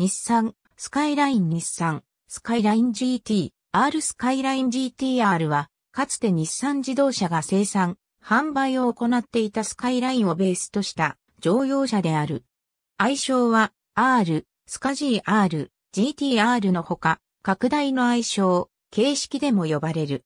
日産、スカイライン日産、スカイライン GT、R スカイライン GTR は、かつて日産自動車が生産、販売を行っていたスカイラインをベースとした乗用車である。愛称は R、スカ GR、GTR のほか、拡大の愛称、形式でも呼ばれる。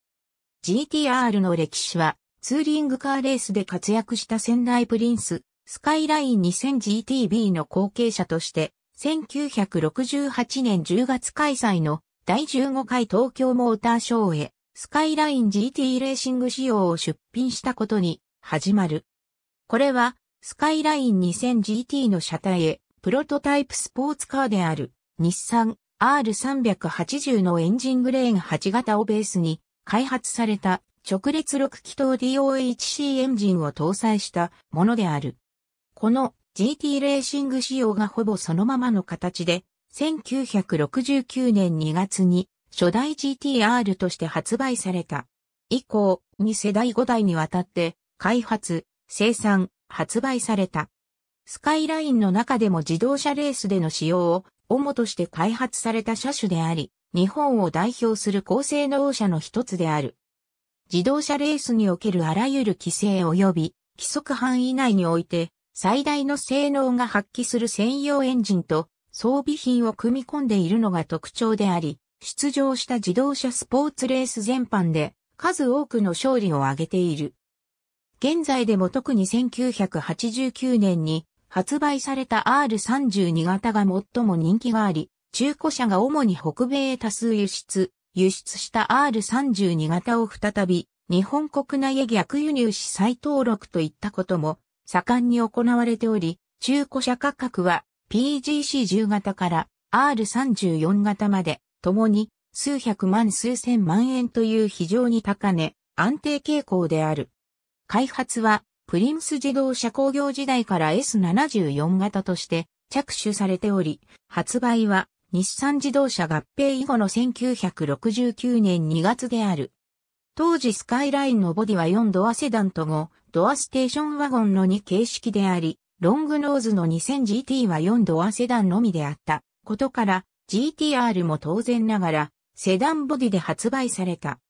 GTR の歴史は、ツーリングカーレースで活躍した仙台プリンス、スカイライン 2000GTB の後継者として1968年10月開催の第15回東京モーターショーへスカイライン GT レーシング仕様を出品したことに始まる。これはスカイライン 2000GT の車体へプロトタイプスポーツカーである日産 R380 のエンジングレーン8型をベースに開発された直列6気筒 DOHC エンジンを搭載したものである。この GT レーシング仕様がほぼそのままの形で、1969年2月に初代 GTR として発売された。以降、2世代5代にわたって開発、生産、発売された。スカイラインの中でも自動車レースでの使用を主として開発された車種であり、日本を代表する高性能車の一つである。自動車レースにおけるあらゆる規制及び規則範囲内において最大の性能が発揮する専用エンジンと装備品を組み込んでいるのが特徴であり、出場した自動車スポーツレース全般で数多くの勝利を挙げている。現在でも特に1989年に発売された R32 型が最も人気があり、中古車が主に北米へ多数輸出、輸出した R32 型を再び日本国内へ逆輸入し再登録といったことも盛んに行われており、中古車価格は PGC10 型から R34 型まで、共に数百万数千万円という非常に高値、安定傾向である。開発は、プリムス自動車工業時代から S74 型として着手されており、発売は日産自動車合併以後の1969年2月である。当時スカイラインのボディは4ドアセダンと5ドアステーションワゴンの2形式であり、ロングノーズの 2000GT は4ドアセダンのみであったことから GTR も当然ながらセダンボディで発売された。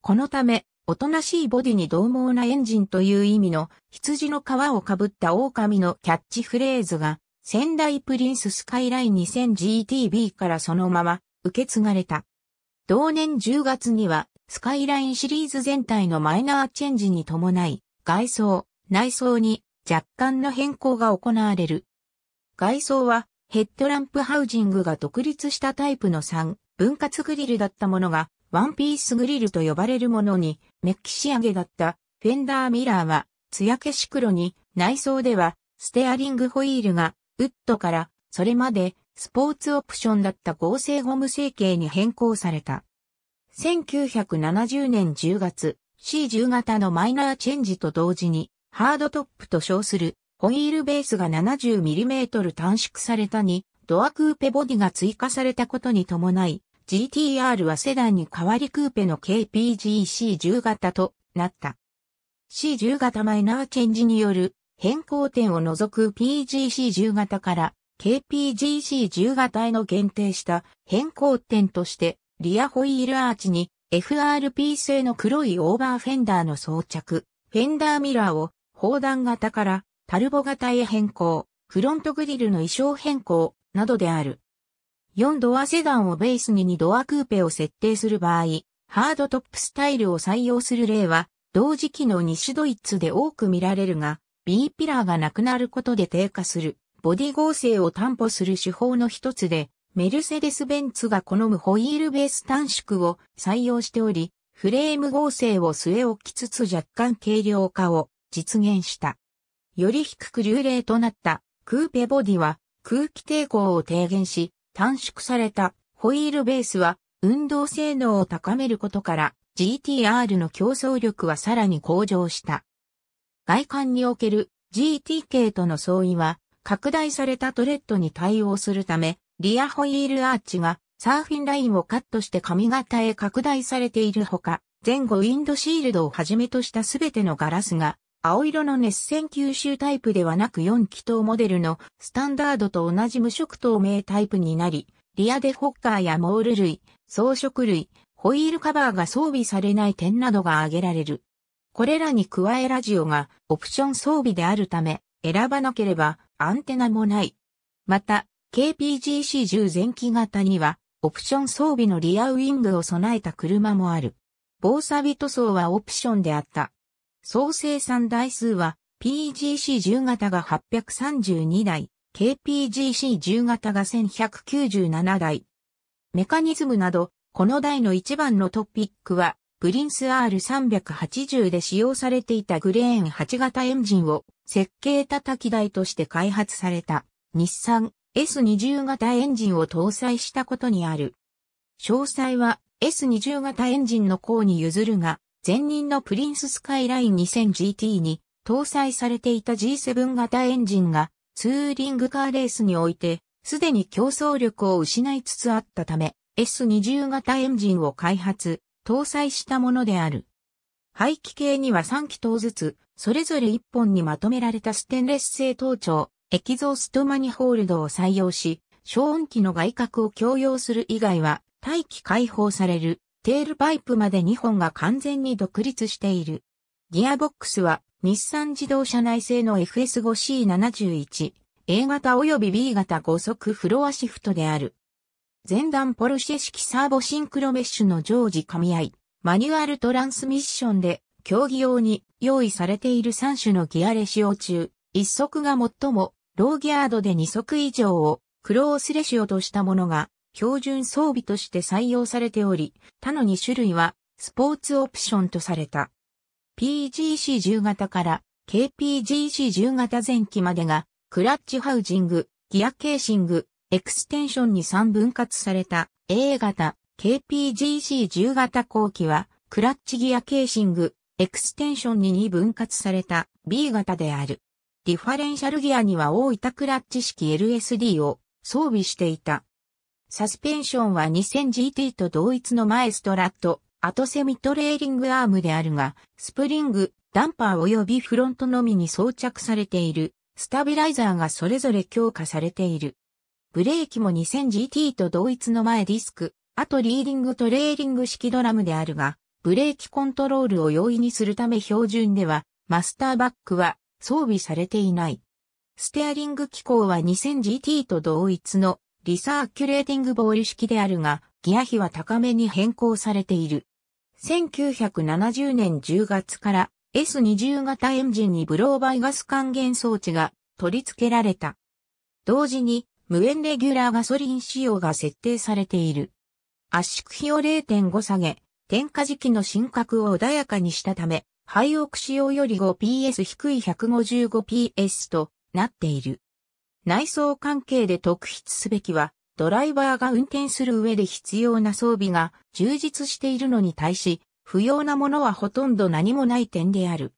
このため、おとなしいボディに獰猛なエンジンという意味の羊の皮をかぶった狼のキャッチフレーズが仙台プリンススカイライン 2000GTB からそのまま受け継がれた。同年10月にはスカイラインシリーズ全体のマイナーチェンジに伴い、外装、内装に若干の変更が行われる。外装はヘッドランプハウジングが独立したタイプの3分割グリルだったものがワンピースグリルと呼ばれるものにメッキ仕上げだったフェンダーミラーは艶消し黒に内装ではステアリングホイールがウッドからそれまでスポーツオプションだった合成ゴム成形に変更された。1970年10月、C10 型のマイナーチェンジと同時に、ハードトップと称する、ホイールベースが 70mm 短縮されたに、ドアクーペボディが追加されたことに伴い、GTR はセダンに代わりクーペの KPGC10 型となった。C10 型マイナーチェンジによる変更点を除く PGC10 型から KPGC10 型への限定した変更点としてリアホイールアーチに FRP 製の黒いオーバーフェンダーの装着、フェンダーミラーを砲弾型からタルボ型へ変更、フロントグリルの衣装変更などである。4ドアセダンをベースに2ドアクーペを設定する場合、ハードトップスタイルを採用する例は、同時期の西ドイツで多く見られるが、B ピラーがなくなることで低下する、ボディ合成を担保する手法の一つで、メルセデス・ベンツが好むホイールベース短縮を採用しており、フレーム合成を据え置きつつ若干軽量化を実現した。より低く流麗となったクーペボディは空気抵抗を低減し、短縮されたホイールベースは運動性能を高めることから GTR の競争力はさらに向上した。外観における g t 系との相違は拡大されたトレッドに対応するためリアホイールアーチがサーフィンラインをカットして髪型へ拡大されているほか、前後ウィンドシールドをはじめとしたすべてのガラスが、青色の熱線吸収タイプではなく4気筒モデルのスタンダードと同じ無色透明タイプになり、リアでホッカーやモール類、装飾類、ホイールカバーが装備されない点などが挙げられる。これらに加えラジオがオプション装備であるため、選ばなければアンテナもない。また、KPGC10 前期型には、オプション装備のリアウィングを備えた車もある。防サビ塗装はオプションであった。総生産台数は PGC10 型が832台、KPGC10 型が1197台。メカニズムなど、この台の一番のトピックは、プリンス R380 で使用されていたグレーン8型エンジンを設計叩き台として開発された、日産 S20 型エンジンを搭載したことにある。詳細は S20 型エンジンの項に譲るが、前任のプリンススカイライン 2000GT に搭載されていた G7 型エンジンがツーリングカーレースにおいてすでに競争力を失いつつあったため S20 型エンジンを開発、搭載したものである。排気系には3気筒ずつ、それぞれ1本にまとめられたステンレス製頭頂、エキゾーストマニホールドを採用し、消音器の外角を強要する以外は、大気解放される、テールパイプまで2本が完全に独立している。ギアボックスは、日産自動車内製の FS5C71、A 型及び B 型5速フロアシフトである。前段ポルシェ式サーボシンクロメッシュの常時噛み合い、マニュアルトランスミッションで、競技用に用意されている3種のギアレシオ中、1速が最もローギャードで2足以上をクロースレシオとしたものが標準装備として採用されており、他の2種類はスポーツオプションとされた。PGC10 型から KPGC10 型前期までがクラッチハウジング、ギアケーシング、エクステンションに3分割された A 型 KPGC10 型後期はクラッチギアケーシング、エクステンションに2分割された B 型である。ディファレンシャルギアには大分クラッチ式 LSD を装備していた。サスペンションは 2000GT と同一の前ストラット、アトセミトレーリングアームであるが、スプリング、ダンパー及びフロントのみに装着されている、スタビライザーがそれぞれ強化されている。ブレーキも 2000GT と同一の前ディスク、あとリーディングトレーリング式ドラムであるが、ブレーキコントロールを容易にするため標準では、マスターバックは装備されていない。ステアリング機構は 2000GT と同一のリサーキュレーティングボール式であるが、ギア比は高めに変更されている。1970年10月から S20 型エンジンにブローバイガス還元装置が取り付けられた。同時に無塩レギュラーガソリン仕様が設定されている。圧縮比を0.5下げ、点火時期の進核を穏やかにしたため、ハイオク仕様より 5PS 低い 155PS となっている。内装関係で特筆すべきは、ドライバーが運転する上で必要な装備が充実しているのに対し、不要なものはほとんど何もない点である。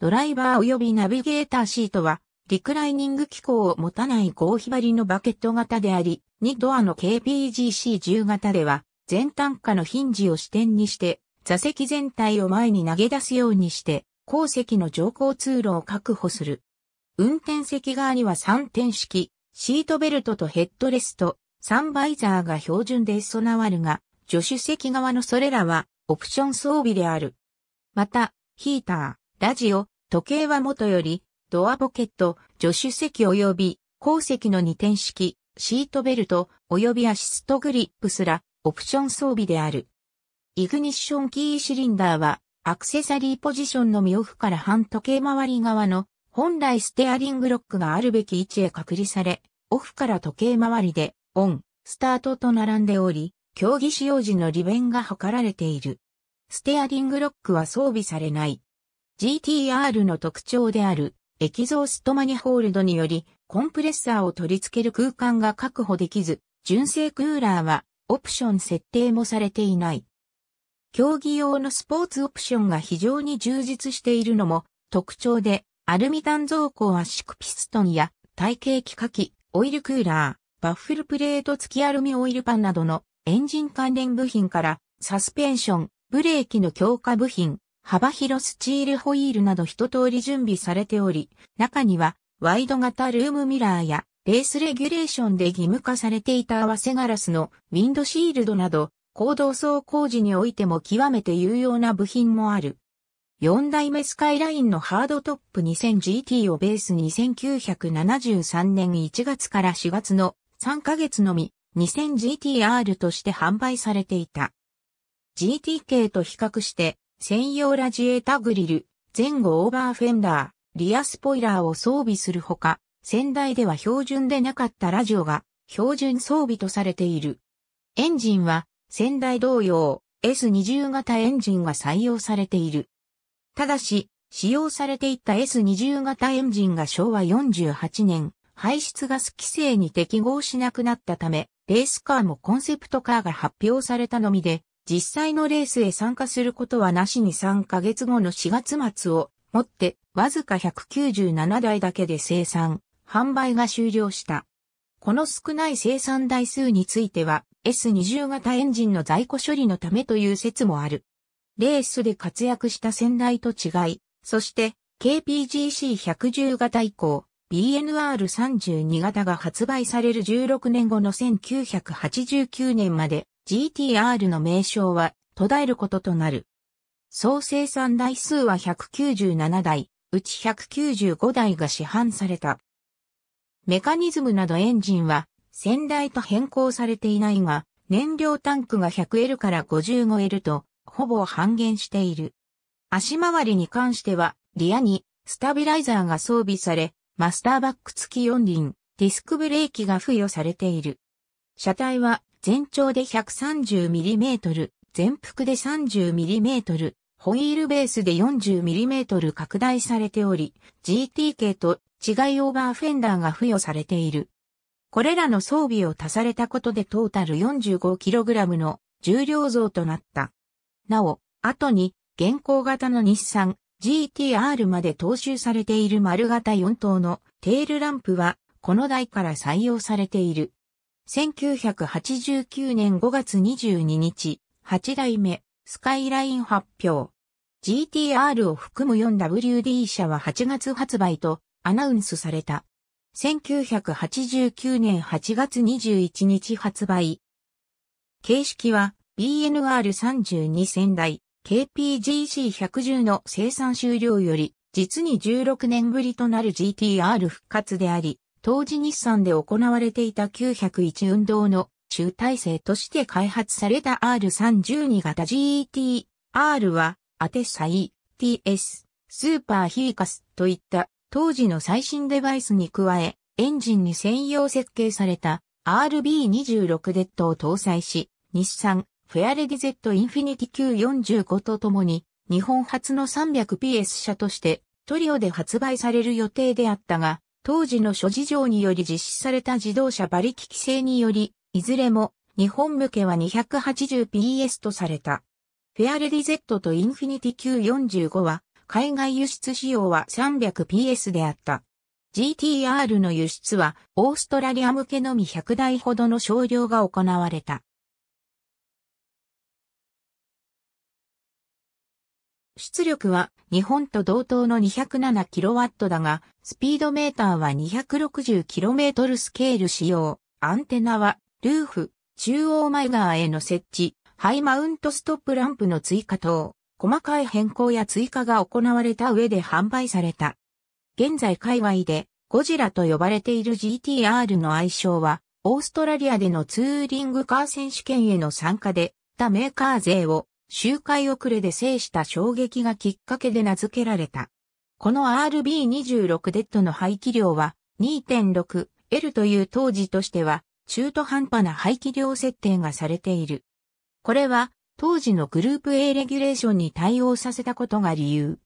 ドライバー及びナビゲーターシートは、リクライニング機構を持たない合皮張りのバケット型であり、2ドアの KPGC10 型では、前端下のヒンジを支点にして、座席全体を前に投げ出すようにして、後席の乗降通路を確保する。運転席側には3点式、シートベルトとヘッドレスト、サンバイザーが標準で備わるが、助手席側のそれらはオプション装備である。また、ヒーター、ラジオ、時計は元より、ドアポケット、助手席及び後席の2点式、シートベルト及びアシストグリップすらオプション装備である。イグニッションキーシリンダーは、アクセサリーポジションのみオフから半時計回り側の、本来ステアリングロックがあるべき位置へ隔離され、オフから時計回りで、オン、スタートと並んでおり、競技使用時の利便が図られている。ステアリングロックは装備されない。GTR の特徴である、エキゾーストマニホールドにより、コンプレッサーを取り付ける空間が確保できず、純正クーラーは、オプション設定もされていない。競技用のスポーツオプションが非常に充実しているのも特徴で、アルミ弾造庫圧縮ピストンや体型機械器、オイルクーラー、バッフルプレート付きアルミオイルパンなどのエンジン関連部品からサスペンション、ブレーキの強化部品、幅広スチールホイールなど一通り準備されており、中にはワイド型ルームミラーやレースレギュレーションで義務化されていた合わせガラスのウィンドシールドなど高動走工事においても極めて有用な部品もある。4代目スカイラインのハードトップ 2000GT をベースに1973年1月から4月の3ヶ月のみ 2000GTR として販売されていた。GTK と比較して専用ラジエータグリル、前後オーバーフェンダー、リアスポイラーを装備するほか、先代では標準でなかったラジオが標準装備とされている。エンジンは先代同様、S20 型エンジンが採用されている。ただし、使用されていた S20 型エンジンが昭和48年、排出ガス規制に適合しなくなったため、レースカーもコンセプトカーが発表されたのみで、実際のレースへ参加することはなしに3ヶ月後の4月末をもって、わずか197台だけで生産、販売が終了した。この少ない生産台数については、S20 型エンジンの在庫処理のためという説もある。レースで活躍した先代と違い、そして KPGC110 型以降、BNR32 型が発売される16年後の1989年まで GTR の名称は途絶えることとなる。総生産台数は197台、うち195台が市販された。メカニズムなどエンジンは先代と変更されていないが、燃料タンクが 100L から 55L と、ほぼ半減している。足回りに関しては、リアにスタビライザーが装備され、マスターバック付き4輪、ディスクブレーキが付与されている。車体は全長で 130mm、全幅で 30mm、ホイールベースで 40mm 拡大されており、GT 系と違いオーバーフェンダーが付与されている。これらの装備を足されたことでトータル 45kg の重量増となった。なお、後に現行型の日産 GTR まで踏襲されている丸型4灯のテールランプはこの台から採用されている。1989年5月22日、8代目スカイライン発表。GTR を含む 4WD 車は8月発売とアナウンスされた。1989年8月21日発売。形式は BNR32 仙台 KPGC110 の生産終了より実に16年ぶりとなる GTR 復活であり、当時日産で行われていた901運動の中体制として開発された R32 型 GTR は、アテサイ、TS、スーパーヒーカスといった当時の最新デバイスに加え、エンジンに専用設計された RB26 デッドを搭載し、日産、フェアレディ Z インフィニティ Q45 とともに、日本初の 300PS 車として、トリオで発売される予定であったが、当時の諸事情により実施された自動車馬力規制により、いずれも日本向けは 280PS とされた。フェアレディ Z とインフィニティ Q45 は海外輸出費用は 300PS であった。GTR の輸出はオーストラリア向けのみ100台ほどの少量が行われた。出力は日本と同等の 207kW だが、スピードメーターは 260km スケール使用。アンテナは、ルーフ、中央前側への設置、ハイマウントストップランプの追加等。細かい変更や追加が行われた上で販売された。現在界隈でゴジラと呼ばれている GTR の愛称は、オーストラリアでのツーリングカー選手権への参加で、他メーカー勢を周回遅れで制した衝撃がきっかけで名付けられた。この RB26 デッドの排気量は 2.6L という当時としては中途半端な排気量設定がされている。これは当時のグループ A レギュレーションに対応させたことが理由。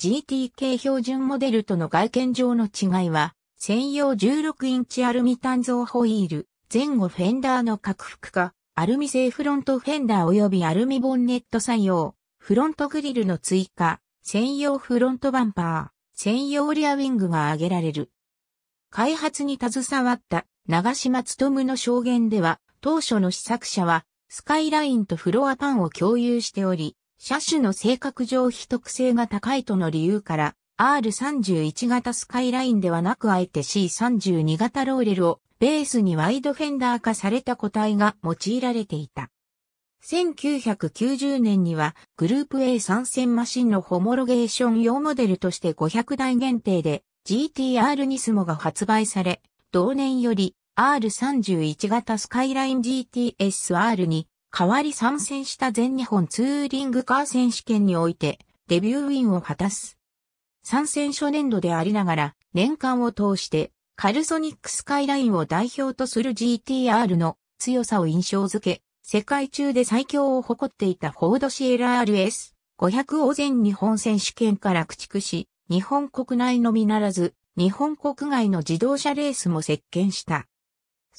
GTK 標準モデルとの外見上の違いは、専用16インチアルミ単造ホイール、前後フェンダーの拡幅化、アルミ製フロントフェンダー及びアルミボンネット採用、フロントグリルの追加、専用フロントバンパー、専用リアウィングが挙げられる。開発に携わった長島努の証言では、当初の試作者はスカイラインとフロアパンを共有しており、車種の性格上秘特性が高いとの理由から、R31 型スカイラインではなくあえて C32 型ローレルをベースにワイドフェンダー化された個体が用いられていた。1990年にはグループ A 参戦マシンのホモロゲーション用モデルとして500台限定で GTR ニスモが発売され、同年より R31 型スカイライン GTSR に代わり参戦した全日本ツーリングカー選手権においてデビューウィンを果たす。参戦初年度でありながら年間を通してカルソニックスカイラインを代表とする GTR の強さを印象づけ、世界中で最強を誇っていたフォードシエラ RS 500を全日本選手権から駆逐し、日本国内のみならず、日本国外の自動車レースも席巻した。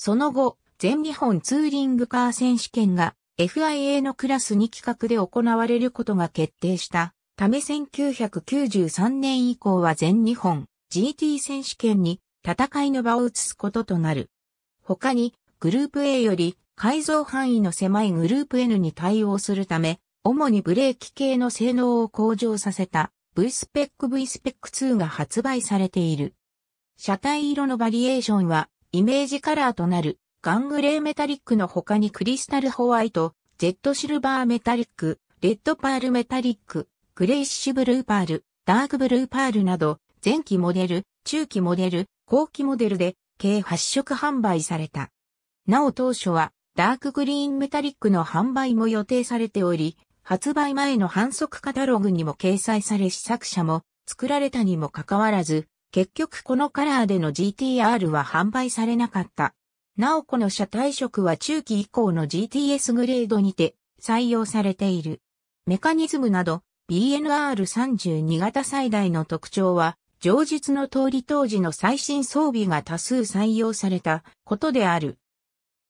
その後、全日本ツーリングカー選手権が FIA のクラス2企画で行われることが決定したため1993年以降は全日本 GT 選手権に戦いの場を移すこととなる。他にグループ A より改造範囲の狭いグループ N に対応するため、主にブレーキ系の性能を向上させた V スペック V スペック2が発売されている。車体色のバリエーションはイメージカラーとなるガングレーメタリックの他にクリスタルホワイト、ジェットシルバーメタリック、レッドパールメタリック、グレイッシュブルーパール、ダークブルーパールなど、前期モデル、中期モデル、後期モデルで計8色販売された。なお当初はダークグリーンメタリックの販売も予定されており、発売前の反則カタログにも掲載され試作車も作られたにもかかわらず、結局このカラーでの GTR は販売されなかった。なおこの車体色は中期以降の GTS グレードにて採用されている。メカニズムなど BNR32 型最大の特徴は、上述の通り当時の最新装備が多数採用されたことである。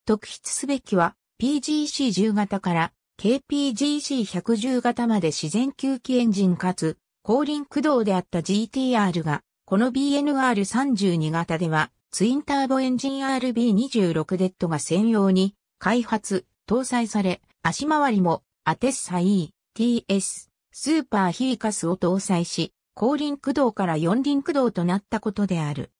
特筆すべきは PGC10 型から KPGC110 型まで自然吸気エンジンかつ後輪駆動であった GTR がこの BNR32 型では、ツインターボエンジン RB26 デッドが専用に開発、搭載され、足回りもアテッサ E、TS、スーパーヒーカスを搭載し、後輪駆動から四輪駆動となったことである。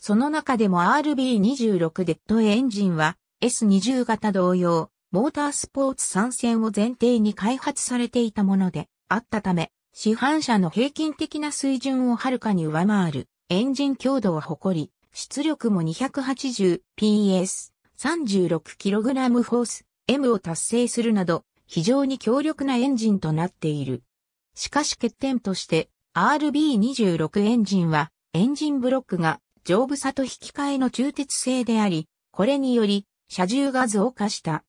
その中でも RB26 デッドエンジンは S20 型同様、モータースポーツ参戦を前提に開発されていたものであったため、市販車の平均的な水準をはるかに上回るエンジン強度を誇り、出力も 280PS、36kg フォース、M を達成するなど、非常に強力なエンジンとなっている。しかし欠点として、RB26 エンジンは、エンジンブロックが丈夫さと引き換えの中鉄製であり、これにより、車重が増加した。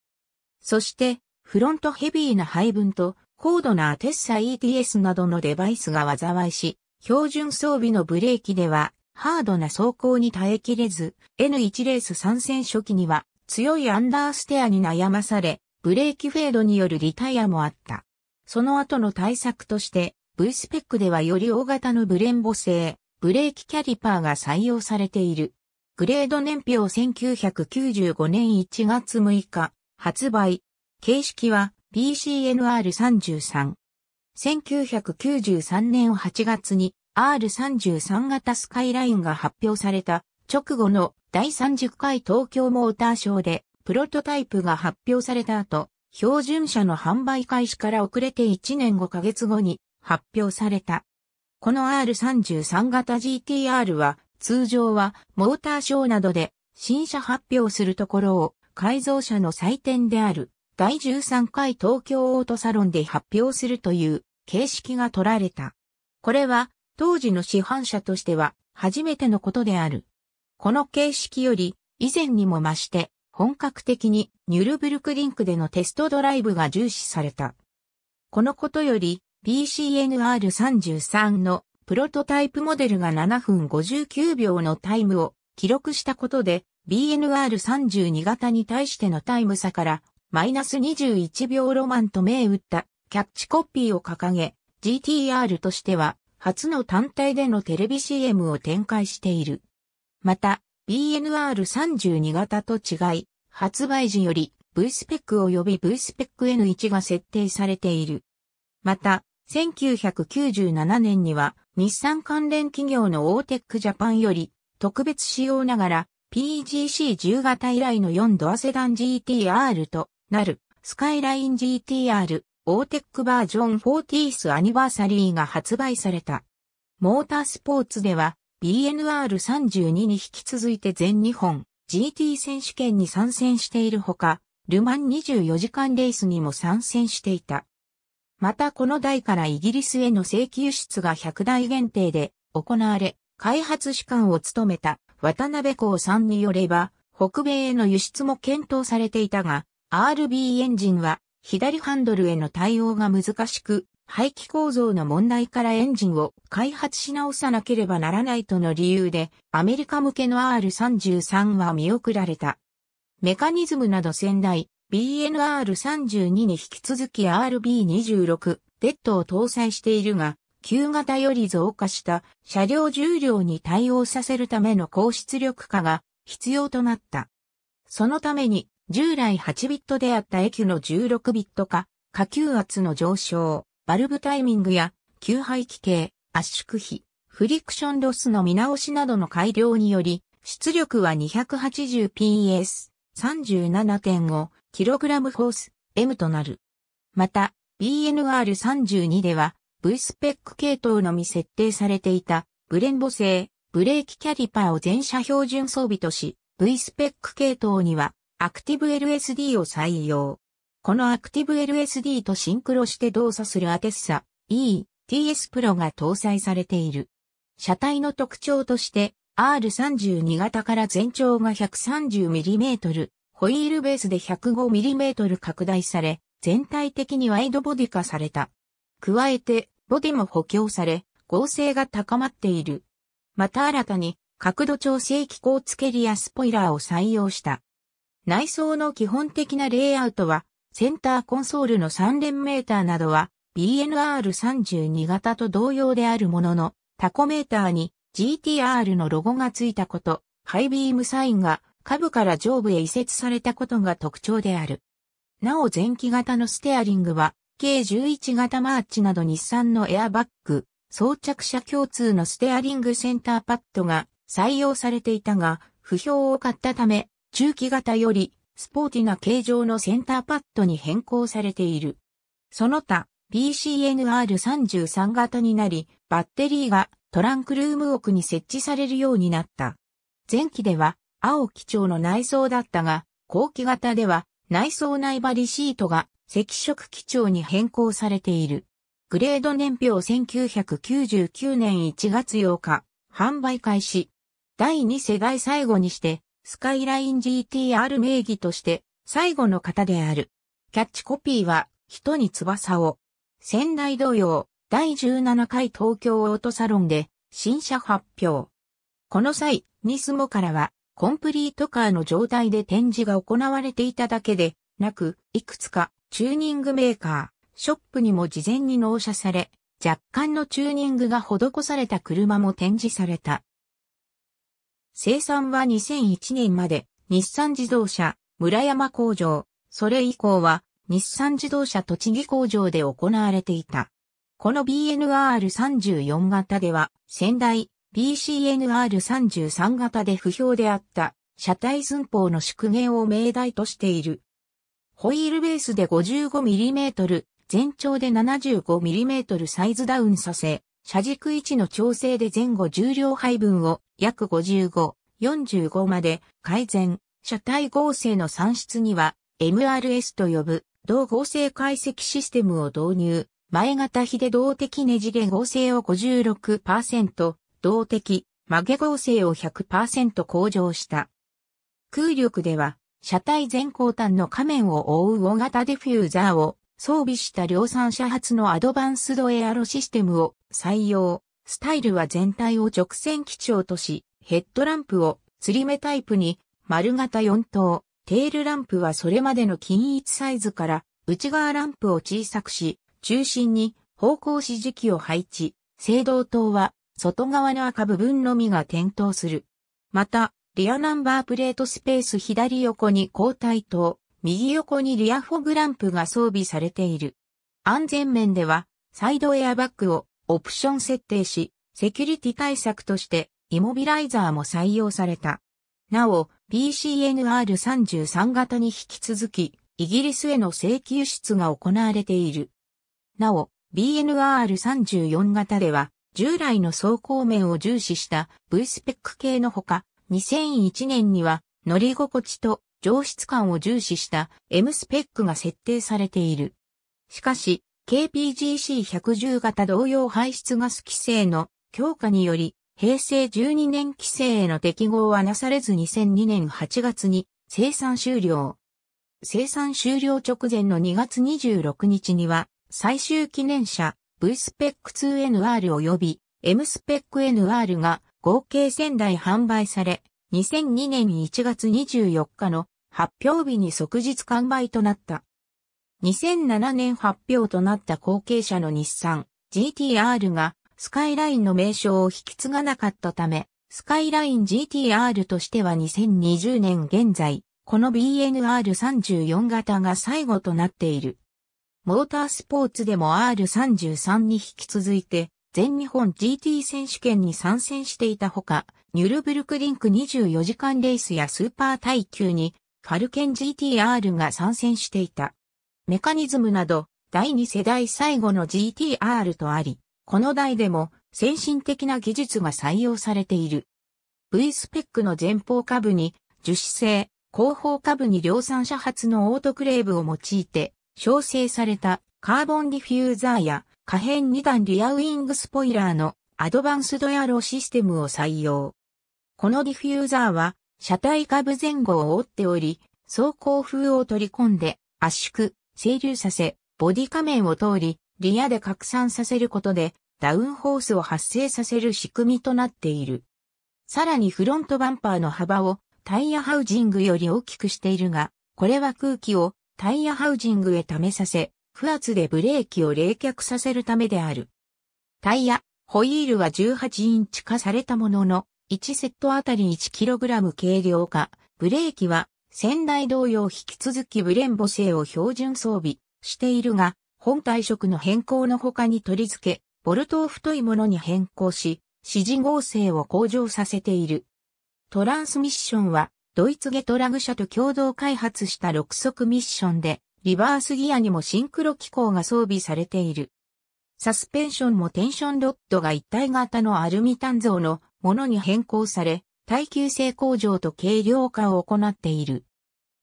そして、フロントヘビーな配分と、高度なテッサ ETS などのデバイスが災いし、標準装備のブレーキでは、ハードな走行に耐えきれず、N1 レース参戦初期には、強いアンダーステアに悩まされ、ブレーキフェードによるリタイアもあった。その後の対策として、V スペックではより大型のブレンボ製、ブレーキキャリパーが採用されている。グレード年表1995年1月6日、発売。形式は PCNR33。1993年8月に R33 型スカイラインが発表された直後の第30回東京モーターショーでプロトタイプが発表された後、標準車の販売開始から遅れて1年5ヶ月後に発表された。この R33 型 GTR は通常はモーターショーなどで新車発表するところを改造車の祭典である第13回東京オートサロンで発表するという形式が取られた。これは当時の市販車としては初めてのことである。この形式より以前にも増して本格的にニュルブルクリンクでのテストドライブが重視された。このことより PCNR33 のプロトタイプモデルが7分59秒のタイムを記録したことで BNR32 型に対してのタイム差からマイナス21秒ロマンと銘打ったキャッチコピーを掲げ、GTR としては初の単体でのテレビ CM を展開している。また、BNR32 型と違い、発売時より V スペック及び V スペック N1 が設定されている。また、1997年には日産関連企業のオーテックジャパンより特別仕様ながら PGC10 型以来の4ドアセダン GTR となる、スカイライン GTR、オーテックバージョン 40th アニバーサリーが発売された。モータースポーツでは、BNR32 に引き続いて全日本 GT 選手権に参戦しているほか、ルマン24時間レースにも参戦していた。またこの台からイギリスへの請求出が100台限定で行われ、開発主管を務めた渡辺光さんによれば、北米への輸出も検討されていたが、RB エンジンは左ハンドルへの対応が難しく、排気構造の問題からエンジンを開発し直さなければならないとの理由で、アメリカ向けの R33 は見送られた。メカニズムなど先代 BNR32 に引き続き RB26 デッドを搭載しているが、旧型より増加した車両重量に対応させるための高出力化が必要となった。そのために従来8ビットであった液の16ビット化、下級圧の上昇、バルブタイミングや、吸排気系、圧縮比、フリクションロスの見直しなどの改良により、出力は 280PS、37.5kg フォース、M となる。また、BNR32 では、V スペック系統のみ設定されていた、ブレンボ製、ブレーキキャリパーを全車標準装備とし、V スペック系統には、アクティブ LSD を採用。このアクティブ LSD とシンクロして動作するアテッサ E、TS プロが搭載されている。車体の特徴として R32 型から全長が 130mm、ホイールベースで 105mm 拡大され、全体的にワイドボディ化された。加えて、ボディも補強され、合成が高まっている。また新たに、角度調整機構付けリアスポイラーを採用した。内装の基本的なレイアウトは、センターコンソールの3連メーターなどは BNR32 型と同様であるものの、タコメーターに GTR のロゴがついたこと、ハイビームサインが下部から上部へ移設されたことが特徴である。なお前期型のステアリングは、計11型マーチなど日産のエアバッグ、装着車共通のステアリングセンターパッドが採用されていたが、不評を買ったため、中期型よりスポーティな形状のセンターパッドに変更されている。その他、p c n r 3 3型になり、バッテリーがトランクルーム奥に設置されるようになった。前期では青基調の内装だったが、後期型では内装内張りシートが赤色基調に変更されている。グレード年表1999年1月8日、販売開始。第2世代最後にして、スカイライン GTR 名義として最後の方である。キャッチコピーは、人に翼を。仙台同様、第17回東京オートサロンで新車発表。この際、ニスモからは、コンプリートカーの状態で展示が行われていただけで、なく、いくつかチューニングメーカー、ショップにも事前に納車され、若干のチューニングが施された車も展示された。生産は2001年まで日産自動車村山工場、それ以降は日産自動車栃木工場で行われていた。この BNR34 型では先代 BCNR33 型で不評であった車体寸法の縮減を命題としている。ホイールベースで 55mm、全長で 75mm サイズダウンさせ、車軸位置の調整で前後重量配分を約55、45まで改善、車体合成の算出には MRS と呼ぶ同合成解析システムを導入、前型比で動的ねじれ合成を56%、動的曲げ合成を100%向上した。空力では、車体前後端の仮面を覆う大型ディフューザーを装備した量産車発のアドバンスドエアロシステムを採用。スタイルは全体を直線基調とし、ヘッドランプを釣り目タイプに丸型4等、テールランプはそれまでの均一サイズから内側ランプを小さくし、中心に方向指示器を配置、制動灯は外側の赤部分のみが点灯する。また、リアナンバープレートスペース左横に交代灯、右横にリアフォグランプが装備されている。安全面では、サイドエアバッグをオプション設定し、セキュリティ対策としてイモビライザーも採用された。なお、PCNR33 型に引き続き、イギリスへの請求出が行われている。なお、BNR34 型では、従来の走行面を重視した V スペック系のほか、2001年には乗り心地と上質感を重視した M スペックが設定されている。しかし、KPGC110 型同様排出ガス規制の強化により、平成12年規制への適合はなされず2002年8月に生産終了。生産終了直前の2月26日には、最終記念車 V スペック 2NR 及び M スペック NR が合計仙台販売され、2002年1月24日の発表日に即日完売となった。2007年発表となった後継者の日産 GTR がスカイラインの名称を引き継がなかったため、スカイライン GTR としては2020年現在、この BNR34 型が最後となっている。モータースポーツでも R33 に引き続いて、全日本 GT 選手権に参戦していたほか、ニュルブルクリンク24時間レースやスーパー耐久にファルケン GTR が参戦していた。メカニズムなど、第2世代最後の GTR とあり、この台でも先進的な技術が採用されている。V スペックの前方下部に樹脂製、後方下部に量産車発のオートクレーブを用いて、調整されたカーボンディフューザーや可変二段リアウィングスポイラーのアドバンスドエアロシステムを採用。このディフューザーは車体下部前後を折っており、走行風を取り込んで圧縮、整流させ、ボディ仮面を通り、リアで拡散させることで、ダウンホースを発生させる仕組みとなっている。さらにフロントバンパーの幅をタイヤハウジングより大きくしているが、これは空気をタイヤハウジングへ溜めさせ、不圧でブレーキを冷却させるためである。タイヤ、ホイールは18インチ化されたものの、1セットあたり 1kg 軽量化。ブレーキは、先代同様引き続きブレンボ製を標準装備しているが、本体色の変更の他に取り付け、ボルトを太いものに変更し、指示合成を向上させている。トランスミッションは、ドイツゲトラグ社と共同開発した6速ミッションで、リバースギアにもシンクロ機構が装備されている。サスペンションもテンションロッドが一体型のアルミ炭造のものに変更され、耐久性向上と軽量化を行っている。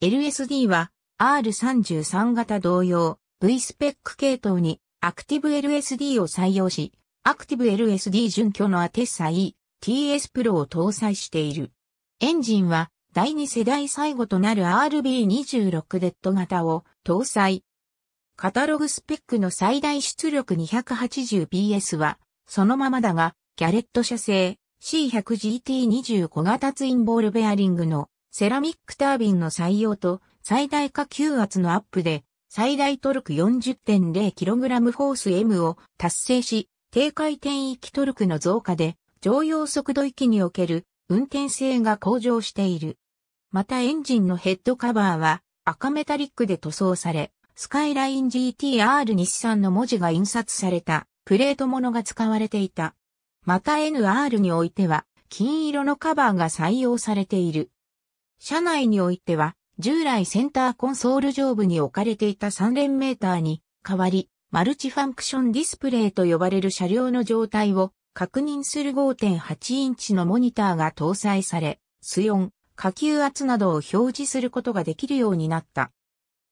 LSD は R33 型同様 V スペック系統にアクティブ LSD を採用し、アクティブ LSD 準拠のアテッサ E、TS プロを搭載している。エンジンは第2世代最後となる RB26 デッド型を搭載。カタログスペックの最大出力 280PS はそのままだが、ギャレット社製 C100GT25 型ツインボールベアリングのセラミックタービンの採用と最大下級圧のアップで最大トルク 40.0kg フォース M を達成し低回転域トルクの増加で常用速度域における運転性が向上している。またエンジンのヘッドカバーは赤メタリックで塗装されスカイライン GTR 日産の文字が印刷されたプレートものが使われていた。また NR においては、金色のカバーが採用されている。車内においては、従来センターコンソール上部に置かれていた3連メーターに代わり、マルチファンクションディスプレイと呼ばれる車両の状態を確認する5.8インチのモニターが搭載され、水温、下級圧などを表示することができるようになった。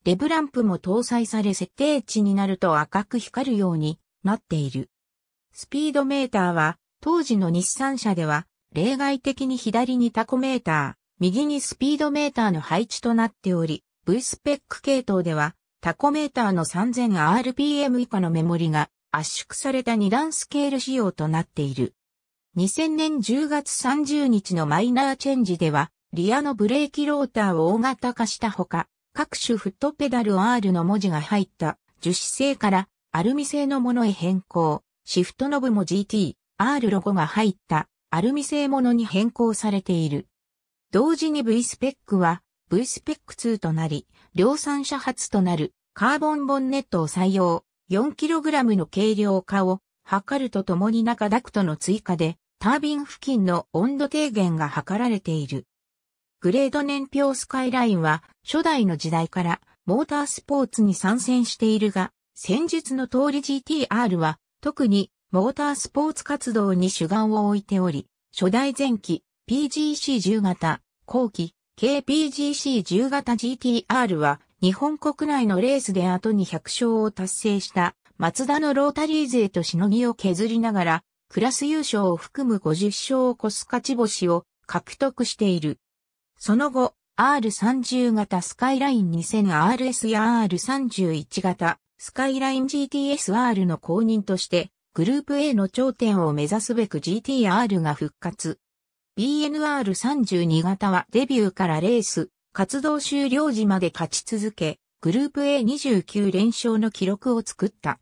レブランプも搭載され設定値になると赤く光るようになっている。スピードメーターは当時の日産車では、例外的に左にタコメーター、右にスピードメーターの配置となっており、V スペック系統では、タコメーターの 3000rpm 以下のメモリが圧縮された2段スケール仕様となっている。2000年10月30日のマイナーチェンジでは、リアのブレーキローターを大型化したほか、各種フットペダル R の文字が入った樹脂製からアルミ製のものへ変更、シフトノブも GT、R ロゴが入ったアルミ製ものに変更されている。同時に V スペックは V スペック2となり、量産車発となるカーボンボンネットを採用、4kg の軽量化を図るとともに中ダクトの追加でタービン付近の温度低減が図られている。グレード年表スカイラインは初代の時代からモータースポーツに参戦しているが、先日の通り GTR は特にモータースポーツ活動に主眼を置いており、初代前期 PGC10 型、後期 KPGC10 型 GTR は日本国内のレースで後に100勝を達成した松田のロータリー勢としのぎを削りながら、クラス優勝を含む50勝を越す勝ち星を獲得している。その後、R30 型スカイライン 2000RS や R31 型スカイライン GTSR の公認としてグループ A の頂点を目指すべく GTR が復活。BNR32 型はデビューからレース、活動終了時まで勝ち続け、グループ A29 連勝の記録を作った。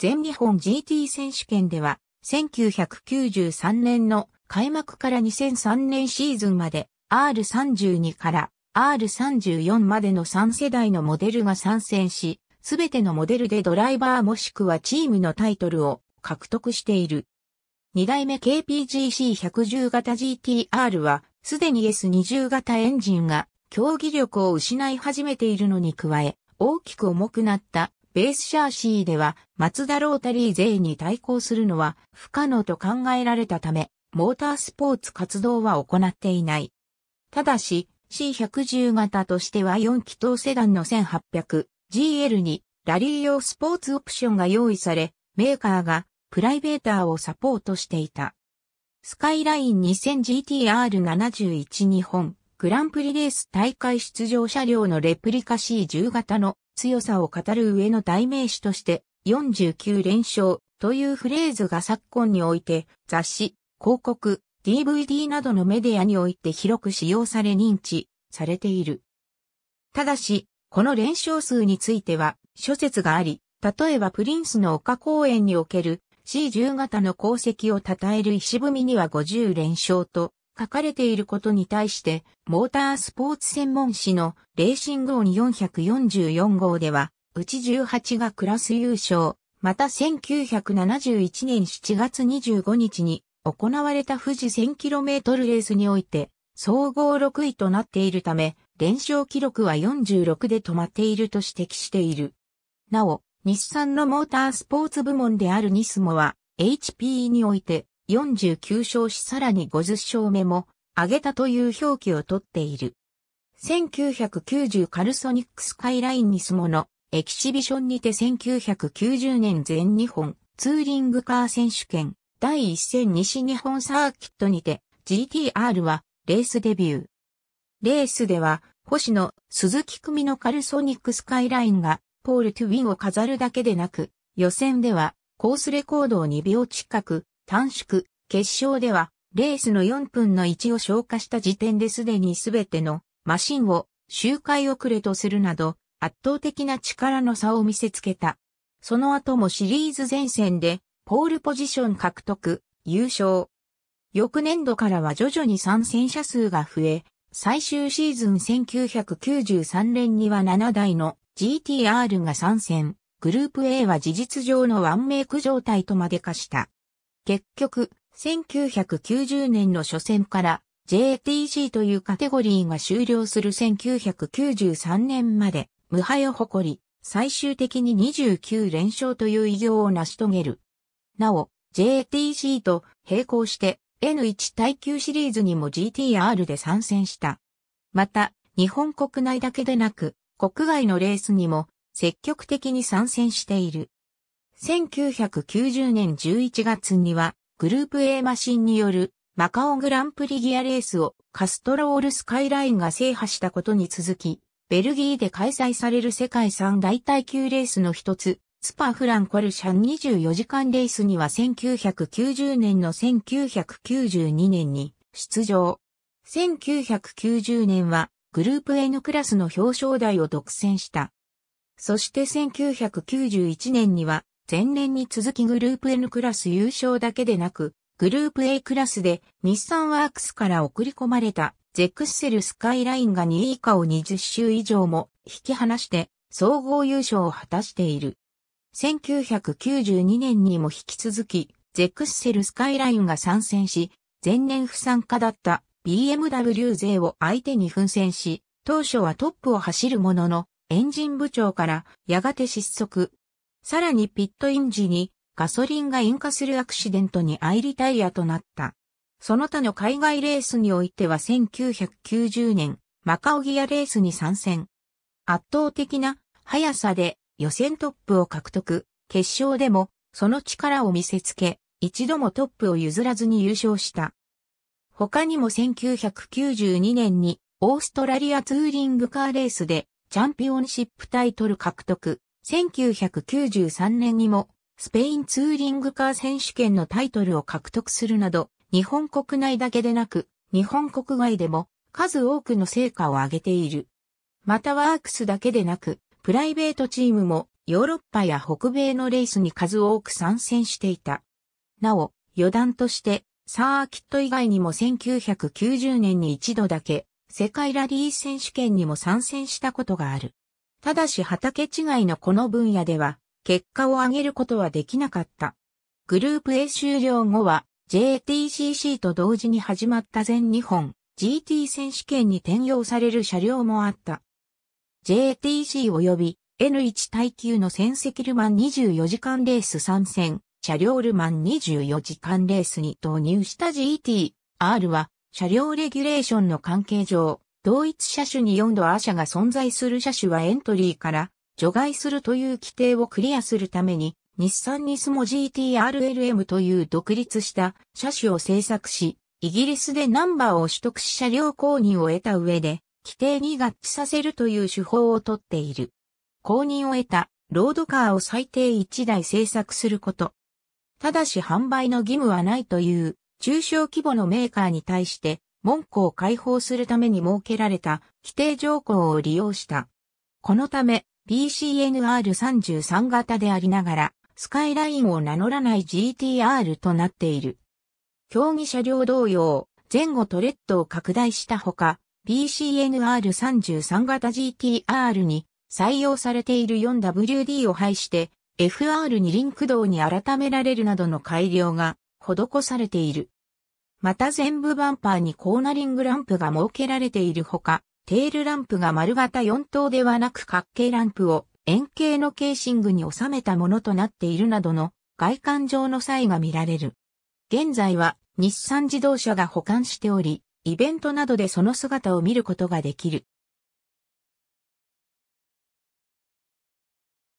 全日本 GT 選手権では、1993年の開幕から2003年シーズンまで R32 から R34 までの3世代のモデルが参戦し、すべてのモデルでドライバーもしくはチームのタイトルを獲得している。二代目 KPGC110 型 GTR は、すでに S20 型エンジンが競技力を失い始めているのに加え、大きく重くなったベースシャーシーでは、マツダロータリー勢に対抗するのは不可能と考えられたため、モータースポーツ活動は行っていない。ただし、C110 型としては4気筒セダンの 1800GL にラリー用スポーツオプションが用意され、メーカーがプライベーターをサポートしていた。スカイライン 2000GTR71 日本グランプリレース大会出場車両のレプリカ C10 型の強さを語る上の代名詞として49連勝というフレーズが昨今において雑誌、広告、DVD などのメディアにおいて広く使用され認知されている。ただし、この連勝数については諸説があり、例えばプリンスの丘公園における C10 型の功績を称える石踏みには50連勝と書かれていることに対して、モータースポーツ専門誌のレーシングオに444号では、うち18がクラス優勝、また1971年7月25日に行われた富士 1000km レースにおいて、総合6位となっているため、連勝記録は46で止まっていると指摘している。なお、日産のモータースポーツ部門であるニスモは、HPE において49勝しさらに50勝目も上げたという表記をとっている。1990カルソニックスカイラインニスモのエキシビションにて1990年全日本ツーリングカー選手権第一戦西日本サーキットにて GTR はレースデビュー。レースでは星野鈴木組のカルソニックスカイラインがポール・トゥウィンを飾るだけでなく、予選ではコースレコードを2秒近く短縮、決勝ではレースの4分の1を消化した時点ですでに全てのマシンを周回遅れとするなど圧倒的な力の差を見せつけた。その後もシリーズ前線でポールポジション獲得、優勝。翌年度からは徐々に参戦者数が増え、最終シーズン1993年には7台の GTR が参戦、グループ A は事実上のワンメイク状態とまで化した。結局、1990年の初戦から JTC というカテゴリーが終了する1993年まで無敗を誇り、最終的に29連勝という偉業を成し遂げる。なお、JTC と並行して N1 耐久シリーズにも GTR で参戦した。また、日本国内だけでなく、国外のレースにも積極的に参戦している。1990年11月にはグループ A マシンによるマカオグランプリギアレースをカストロールスカイラインが制覇したことに続き、ベルギーで開催される世界3大耐久レースの一つ、スパフランコルシャン24時間レースには1990年の1992年に出場。1990年はグループ N クラスの表彰台を独占した。そして1991年には、前年に続きグループ N クラス優勝だけでなく、グループ A クラスで日産ワークスから送り込まれたゼックスセルスカイラインが2位以下を20周以上も引き離して総合優勝を果たしている。1992年にも引き続き、ゼックスセルスカイラインが参戦し、前年不参加だった BMW 勢を相手に奮戦し、当初はトップを走るものの、エンジン部長からやがて失速。さらにピットイン時にガソリンが引火するアクシデントにアイリタイヤとなった。その他の海外レースにおいては1990年、マカオギアレースに参戦。圧倒的な速さで予選トップを獲得。決勝でもその力を見せつけ、一度もトップを譲らずに優勝した。他にも1992年にオーストラリアツーリングカーレースでチャンピオンシップタイトル獲得。1993年にもスペインツーリングカー選手権のタイトルを獲得するなど、日本国内だけでなく、日本国外でも数多くの成果を上げている。またワークスだけでなく、プライベートチームもヨーロッパや北米のレースに数多く参戦していた。なお、余談として、サーキット以外にも1990年に一度だけ世界ラリー選手権にも参戦したことがある。ただし畑違いのこの分野では結果を上げることはできなかった。グループ A 終了後は JTCC と同時に始まった全日本 GT 選手権に転用される車両もあった。JTC 及び N1 耐久の戦績ルマン24時間レース参戦、車両ルマン24時間レースに投入した GTR は、車両レギュレーションの関係上、同一車種に4度アーシャが存在する車種はエントリーから除外するという規定をクリアするために、日産ニスモ GTRLM という独立した車種を制作し、イギリスでナンバーを取得し車両購入を得た上で、規定に合致させるという手法をとっている。公認を得たロードカーを最低1台製作すること、ただし販売の義務はないという中小規模のメーカーに対して門戸を開放するために設けられた規定条項を利用した。このため BCNR33 型でありながらスカイラインを名乗らない GTR となっている。競技車両同様、前後トレッドを拡大したほか、BCNR33 型 GTR に採用されている 4WD を配して FR 二輪駆動に改められるなどの改良が施されている。また全部バンパーにコーナリングランプが設けられているほか、テールランプが丸型4灯ではなく角形ランプを円形のケーシングに収めたものとなっているなどの外観上の差異が見られる。現在は日産自動車が保管しており、イベントなどでその姿を見ることができる。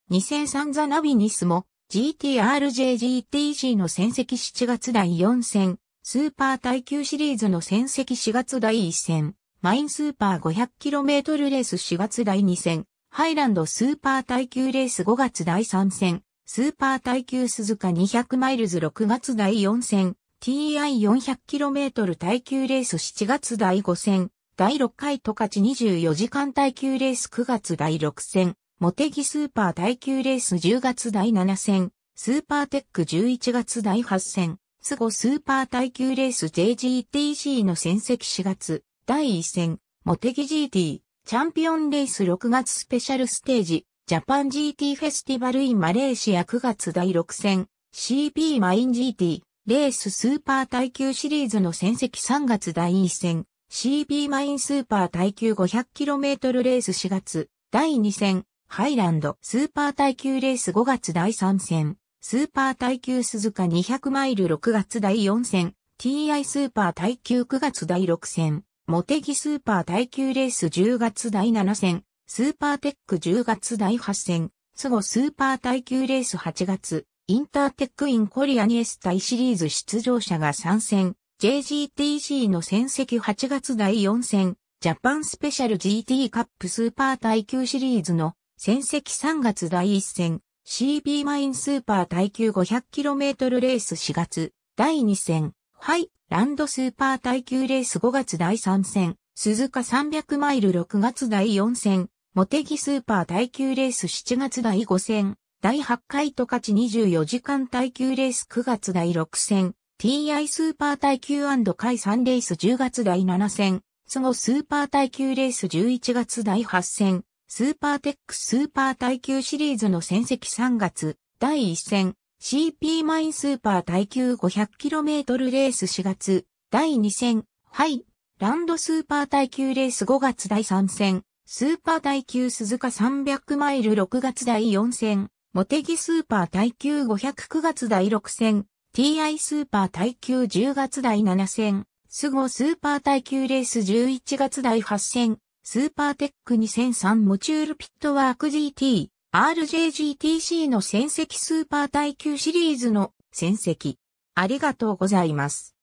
2003ザナビニスも GTRJGTC の戦績7月第4戦、スーパー耐久シリーズの戦績4月第1戦、マインスーパー 500km レース4月第2戦、ハイランドスーパー耐久レース5月第3戦、スーパー耐久鈴鹿200マイルズ6月第4戦、TI400km 耐久レース7月第5戦、第6回十勝24時間耐久レース9月第6戦、モテギスーパー第9レース10月第7戦、スーパーテック11月第8戦、スゴスーパー耐久レース JGTC の戦績4月、第1戦、モテギ GT、チャンピオンレース6月スペシャルステージ、ジャパン GT フェスティバルインマレーシア9月第6戦、CP マイン GT、レーススーパー耐久シリーズの戦績3月第1戦、CP マインスーパー耐久 500km レース4月、第2戦、ハイランドスーパー耐久レース5月第3戦、スーパー耐久鈴鹿200マイル6月第4戦、TI スーパー耐久9月第6戦、モテギスーパー耐久レース10月第7戦、スーパーテック10月第8戦、スゴスーパー耐久レース8月、インターテックインコリアニエス対シリーズ出場者が参戦、JGTC の戦績8月第4戦、ジャパンスペシャル GT カップスーパー耐久シリーズの戦績3月第1戦、CB マインスーパー耐久 500km レース4月、第2戦、ハイ、ランドスーパー耐久レース5月第3戦、鈴鹿300マイル6月第4戦、モテギスーパー耐久レース7月第5戦、第8回十勝24時間耐久レース9月第6戦、TI スーパー耐久回3レース10月第7戦、そのスーパー耐久レース11月第8戦、スーパーテックスーパー耐久シリーズの戦績3月、第1戦、CP マインスーパー耐久 500km レース4月、第2戦、はい、ランドスーパー耐久レース5月第3戦、スーパー耐久鈴鹿300マイル6月第4戦、モテギスーパー耐久509月第6戦、TI スーパー耐久10月第7戦、スゴスーパー耐久レース11月第8戦、スーパーテック2003モチュールピットワーク GT、RJGTC の戦績スーパー耐久シリーズの戦績。ありがとうございます。